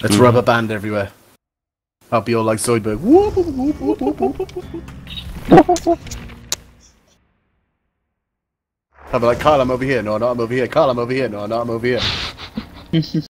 Let's mm. rubber band everywhere. I'll be all like Zoidberg. I'll be like, Carl, I'm over here. No, no, I'm over here. Carl, I'm over here. No, no, I'm over here.